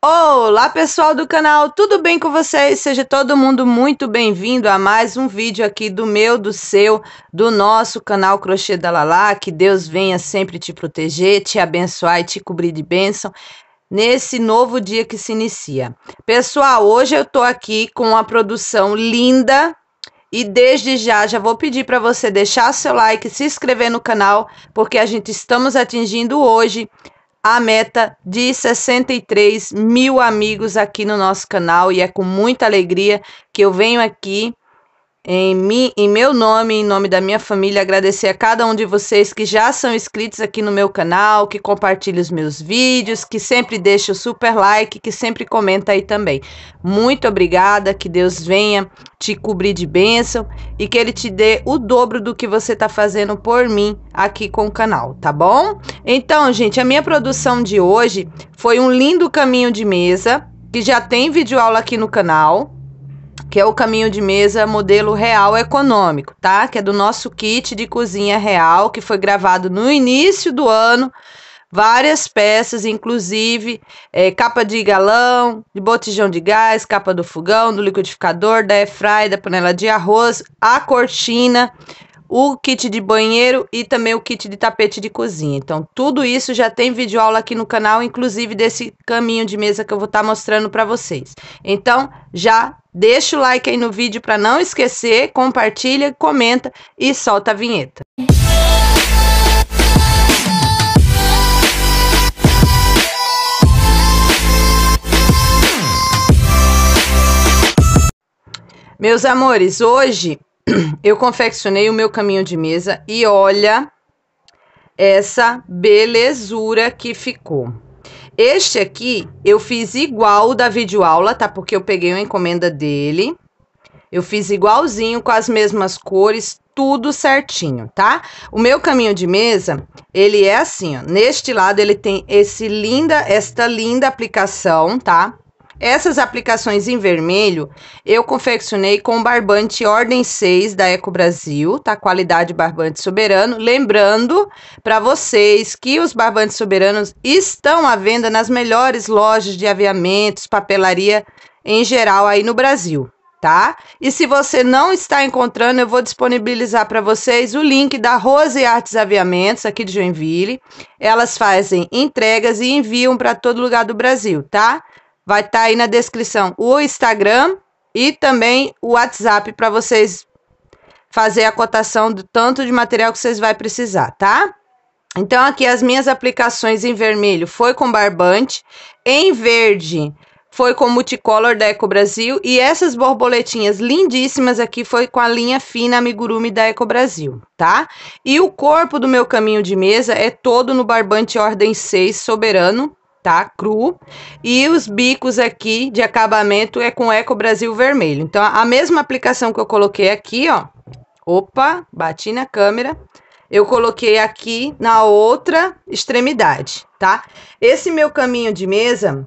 Olá pessoal do canal, tudo bem com vocês? Seja todo mundo muito bem-vindo a mais um vídeo aqui do meu, do seu, do nosso canal Crochê da Lala. Que Deus venha sempre te proteger, te abençoar e te cobrir de bênção nesse novo dia que se inicia. Pessoal, hoje eu tô aqui com uma produção linda, e desde já, já vou pedir para você deixar seu like, se inscrever no canal, porque a gente estamos atingindo hoje a meta de 63 mil amigos aqui no nosso canal e é com muita alegria que eu venho aqui em, mim, em meu nome, em nome da minha família, agradecer a cada um de vocês que já são inscritos aqui no meu canal, que compartilha os meus vídeos, que sempre deixa o super like, que sempre comenta aí também. Muito obrigada, que Deus venha te cobrir de bênção e que Ele te dê o dobro do que você está fazendo por mim aqui com o canal, tá bom? Então, gente, a minha produção de hoje foi um lindo caminho de mesa que já tem vídeo aula aqui no canal que é o caminho de mesa modelo real econômico, tá? Que é do nosso kit de cozinha real, que foi gravado no início do ano. Várias peças, inclusive é, capa de galão, de botijão de gás, capa do fogão, do liquidificador, da airfry, da panela de arroz, a cortina, o kit de banheiro e também o kit de tapete de cozinha. Então, tudo isso já tem vídeo aula aqui no canal, inclusive desse caminho de mesa que eu vou estar tá mostrando para vocês. Então, já deixa o like aí no vídeo para não esquecer, compartilha, comenta e solta a vinheta. Meus amores, hoje eu confeccionei o meu caminho de mesa e olha essa belezura que ficou. Este aqui eu fiz igual da videoaula, tá? Porque eu peguei uma encomenda dele. Eu fiz igualzinho, com as mesmas cores, tudo certinho, tá? O meu caminho de mesa, ele é assim, ó. Neste lado ele tem esse linda, esta linda aplicação, tá? Essas aplicações em vermelho eu confeccionei com barbante Ordem 6 da Eco Brasil, tá? Qualidade barbante soberano. Lembrando para vocês que os barbantes soberanos estão à venda nas melhores lojas de aviamentos, papelaria em geral aí no Brasil, tá? E se você não está encontrando, eu vou disponibilizar para vocês o link da Rose Artes Aviamentos aqui de Joinville. Elas fazem entregas e enviam para todo lugar do Brasil, tá? Vai estar tá aí na descrição o Instagram e também o WhatsApp para vocês fazer a cotação do tanto de material que vocês vai precisar, tá? Então aqui as minhas aplicações em vermelho foi com barbante, em verde foi com multicolor da Eco Brasil e essas borboletinhas lindíssimas aqui foi com a linha fina amigurumi da Eco Brasil, tá? E o corpo do meu caminho de mesa é todo no barbante ordem 6 soberano, tá? Cru. E os bicos aqui de acabamento é com Eco Brasil Vermelho. Então, a mesma aplicação que eu coloquei aqui, ó. Opa, bati na câmera. Eu coloquei aqui na outra extremidade, tá? Esse meu caminho de mesa,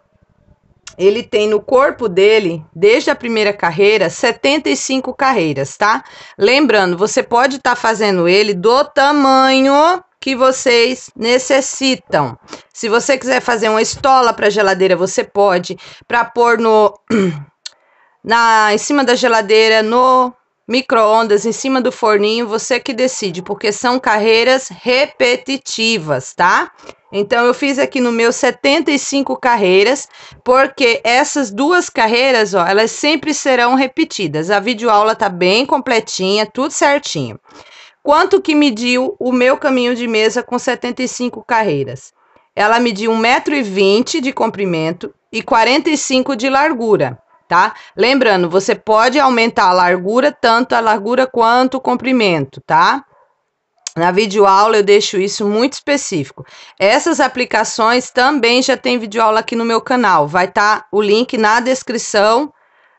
ele tem no corpo dele, desde a primeira carreira, 75 carreiras, tá? Lembrando, você pode estar tá fazendo ele do tamanho que vocês necessitam. Se você quiser fazer uma estola para geladeira, você pode, para pôr no na em cima da geladeira, no micro-ondas, em cima do forninho, você que decide, porque são carreiras repetitivas, tá? Então eu fiz aqui no meu 75 carreiras, porque essas duas carreiras, ó, elas sempre serão repetidas. A videoaula tá bem completinha, tudo certinho quanto que mediu o meu caminho de mesa com 75 carreiras. Ela mediu 1,20m de comprimento e 45 de largura, tá? Lembrando, você pode aumentar a largura, tanto a largura quanto o comprimento, tá? Na videoaula eu deixo isso muito específico. Essas aplicações também já tem videoaula aqui no meu canal. Vai estar tá o link na descrição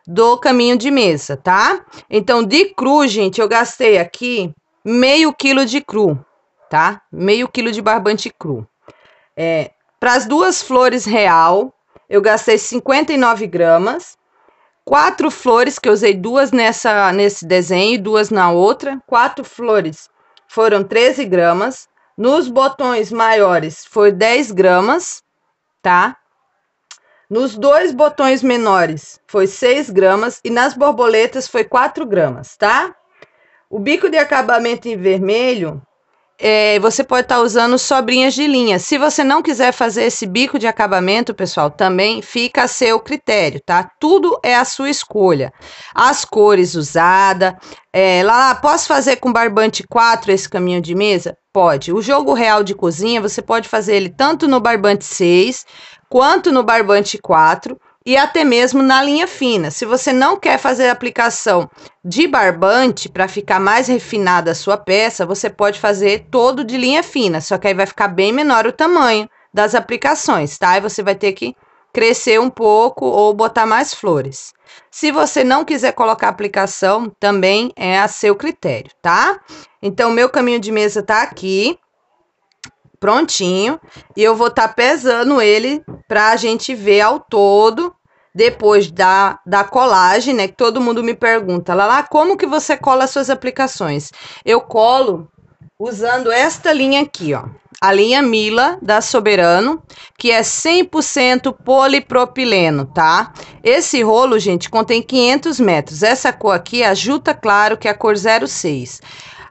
do caminho de mesa, tá? Então, de cru, gente, eu gastei aqui meio quilo de cru, tá? Meio quilo de barbante cru. É, Para as duas flores real, eu gastei 59 gramas. Quatro flores, que eu usei duas nessa, nesse desenho e duas na outra. Quatro flores foram 13 gramas. Nos botões maiores foi 10 gramas, tá? Nos dois botões menores foi 6 gramas e nas borboletas foi 4 gramas, tá? O bico de acabamento em vermelho, é, você pode estar tá usando sobrinhas de linha. Se você não quiser fazer esse bico de acabamento, pessoal, também fica a seu critério, tá? Tudo é a sua escolha. As cores usadas. É, lá, posso fazer com barbante 4 esse caminho de mesa? Pode. O jogo real de cozinha, você pode fazer ele tanto no barbante 6 quanto no barbante 4 e até mesmo na linha fina. Se você não quer fazer aplicação de barbante para ficar mais refinada a sua peça, você pode fazer todo de linha fina, só que aí vai ficar bem menor o tamanho das aplicações, tá? E você vai ter que crescer um pouco ou botar mais flores. Se você não quiser colocar aplicação, também é a seu critério, tá? Então, meu caminho de mesa tá aqui, prontinho, e eu vou estar tá pesando ele para a gente ver ao todo depois da, da colagem, né? Que todo mundo me pergunta, Lala, como que você cola suas aplicações? Eu colo usando esta linha aqui, ó. A linha Mila da Soberano, que é 100% polipropileno, tá? Esse rolo, gente, contém 500 metros. Essa cor aqui é a Juta Claro, que é a cor 06.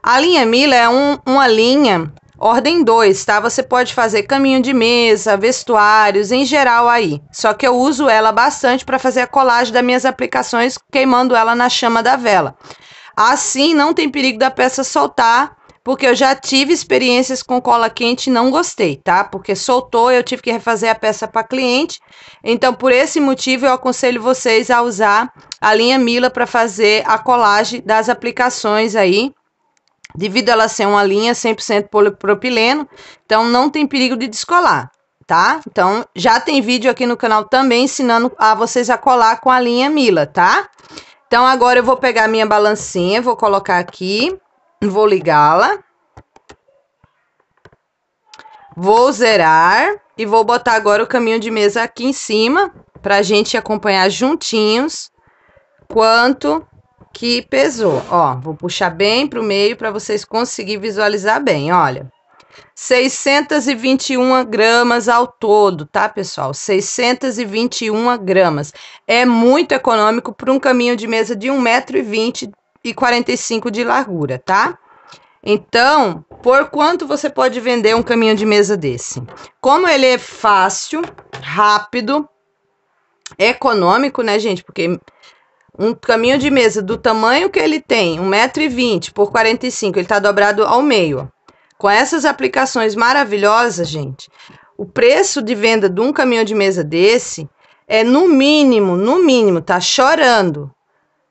A linha Mila é um, uma linha Ordem 2, tá? Você pode fazer caminho de mesa, vestuários, em geral aí. Só que eu uso ela bastante para fazer a colagem das minhas aplicações, queimando ela na chama da vela. Assim, não tem perigo da peça soltar, porque eu já tive experiências com cola quente e não gostei, tá? Porque soltou, eu tive que refazer a peça para cliente. Então, por esse motivo, eu aconselho vocês a usar a linha Mila para fazer a colagem das aplicações aí Devido a ela ser uma linha 100% polipropileno, então não tem perigo de descolar, tá? Então já tem vídeo aqui no canal também ensinando a vocês a colar com a linha Mila, tá? Então agora eu vou pegar minha balancinha, vou colocar aqui, vou ligá-la. Vou zerar e vou botar agora o caminho de mesa aqui em cima para a gente acompanhar juntinhos quanto que pesou. Ó, vou puxar bem para o meio para vocês conseguirem visualizar bem. Olha, 621 gramas ao todo, tá, pessoal? 621 gramas. É muito econômico para um caminho de mesa de 1,20m e 45 de largura, tá? Então, por quanto você pode vender um caminho de mesa desse? Como ele é fácil, rápido, econômico, né, gente? Porque um caminho de mesa do tamanho que ele tem, 1,20m por 45, ele está dobrado ao meio. Com essas aplicações maravilhosas, gente, o preço de venda de um caminho de mesa desse é no mínimo, no mínimo, tá chorando,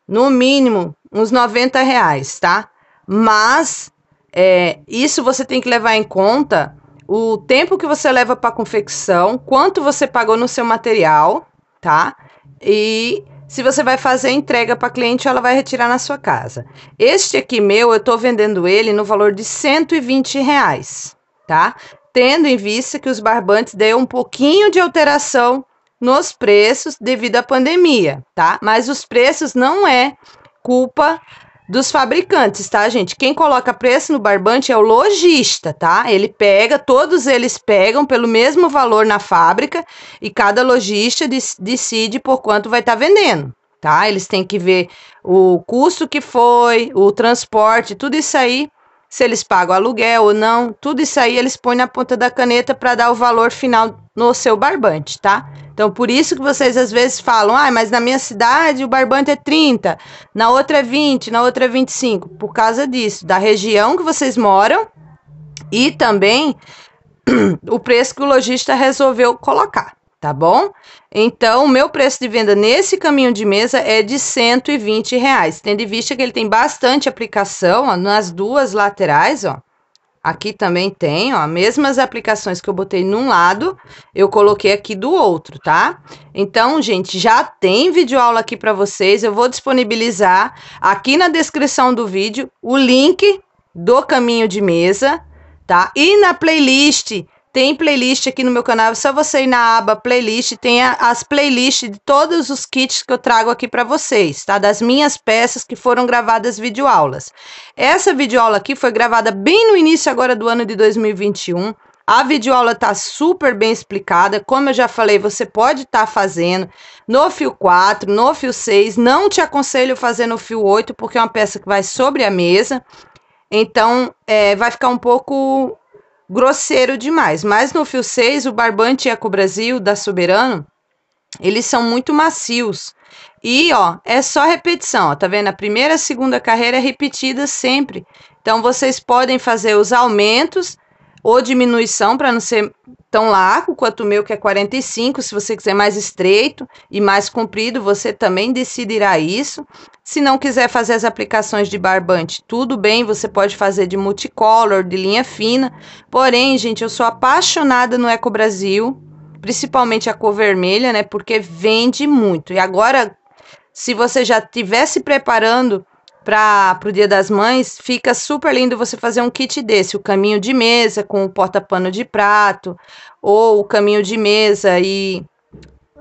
no mínimo uns 90 reais, tá? Mas é, isso você tem que levar em conta o tempo que você leva para confecção, quanto você pagou no seu material, tá? E se você vai fazer a entrega para cliente, ela vai retirar na sua casa. Este aqui meu, eu estou vendendo ele no valor de 120 reais, tá? Tendo em vista que os barbantes deu um pouquinho de alteração nos preços devido à pandemia, tá? Mas os preços não é culpa dos fabricantes, tá, gente? Quem coloca preço no barbante é o lojista, tá? Ele pega, todos eles pegam pelo mesmo valor na fábrica e cada lojista decide por quanto vai estar tá vendendo, tá? Eles têm que ver o custo que foi, o transporte, tudo isso aí se eles pagam aluguel ou não, tudo isso aí eles põem na ponta da caneta para dar o valor final no seu barbante, tá? Então, por isso que vocês às vezes falam, ah, mas na minha cidade o barbante é 30, na outra é 20, na outra é 25, por causa disso, da região que vocês moram e também o preço que o lojista resolveu colocar tá bom? Então, o meu preço de venda nesse caminho de mesa é de 120 reais, tendo em vista que ele tem bastante aplicação ó, nas duas laterais, ó. Aqui também tem, ó, mesmas aplicações que eu botei num lado, eu coloquei aqui do outro, tá? Então, gente, já tem vídeo aula aqui para vocês, eu vou disponibilizar aqui na descrição do vídeo o link do caminho de mesa, tá? E na playlist tem playlist aqui no meu canal, é só você ir na aba playlist, tem as playlists de todos os kits que eu trago aqui para vocês, tá? Das minhas peças que foram gravadas videoaulas. Essa videoaula aqui foi gravada bem no início agora do ano de 2021. A videoaula tá super bem explicada, como eu já falei, você pode estar tá fazendo no fio 4, no fio 6, não te aconselho fazer no fio 8, porque é uma peça que vai sobre a mesa, então é, vai ficar um pouco grosseiro demais. Mas no fio 6, o barbante Eco-Brasil da Soberano, eles são muito macios. E, ó, é só repetição, ó, tá vendo? A primeira, a segunda carreira é repetida sempre. Então, vocês podem fazer os aumentos ou diminuição para não ser estão lá, o quanto meu que é 45, se você quiser mais estreito e mais comprido, você também decidirá isso. Se não quiser fazer as aplicações de barbante, tudo bem, você pode fazer de multicolor, de linha fina. Porém, gente, eu sou apaixonada no Eco Brasil, principalmente a cor vermelha, né? Porque vende muito. E agora, se você já estiver se preparando para o Dia das Mães, fica super lindo você fazer um kit desse, o caminho de mesa com o porta-pano de prato, ou o caminho de mesa e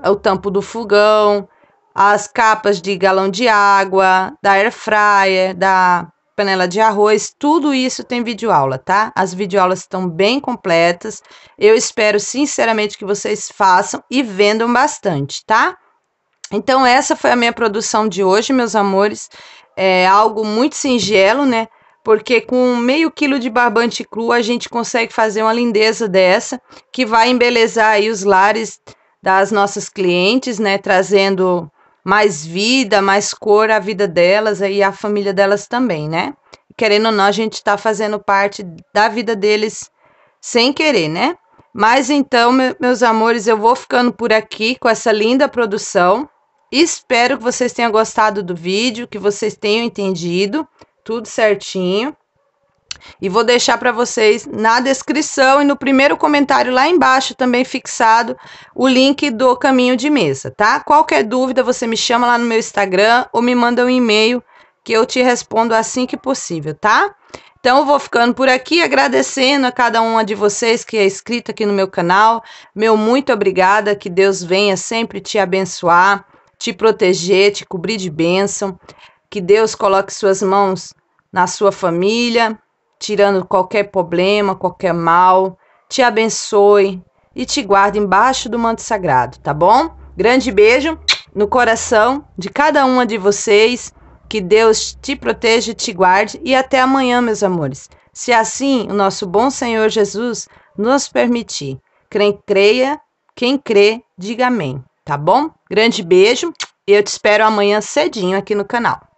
o tampo do fogão, as capas de galão de água, da air fryer, da panela de arroz, tudo isso tem videoaula, tá? As videoaulas estão bem completas. Eu espero sinceramente que vocês façam e vendam bastante, tá? Então essa foi a minha produção de hoje, meus amores é algo muito singelo, né? Porque com meio quilo de barbante cru a gente consegue fazer uma lindeza dessa, que vai embelezar aí os lares das nossas clientes, né? Trazendo mais vida, mais cor à vida delas e à família delas também, né? Querendo ou não, a gente está fazendo parte da vida deles sem querer, né? Mas então, meus amores, eu vou ficando por aqui com essa linda produção. Espero que vocês tenham gostado do vídeo, que vocês tenham entendido tudo certinho. E vou deixar para vocês na descrição e no primeiro comentário lá embaixo também fixado o link do caminho de mesa, tá? Qualquer dúvida você me chama lá no meu Instagram ou me manda um e-mail que eu te respondo assim que possível, tá? Então eu vou ficando por aqui agradecendo a cada uma de vocês que é inscrita aqui no meu canal. Meu muito obrigada, que Deus venha sempre te abençoar te proteger, te cobrir de bênção. Que Deus coloque suas mãos na sua família, tirando qualquer problema, qualquer mal. Te abençoe e te guarde embaixo do manto sagrado, tá bom? Grande beijo no coração de cada uma de vocês. Que Deus te proteja e te guarde. E até amanhã, meus amores. Se assim o nosso bom Senhor Jesus nos permitir. Quem creia, quem crê, diga amém, tá bom? Grande beijo e eu te espero amanhã cedinho aqui no canal.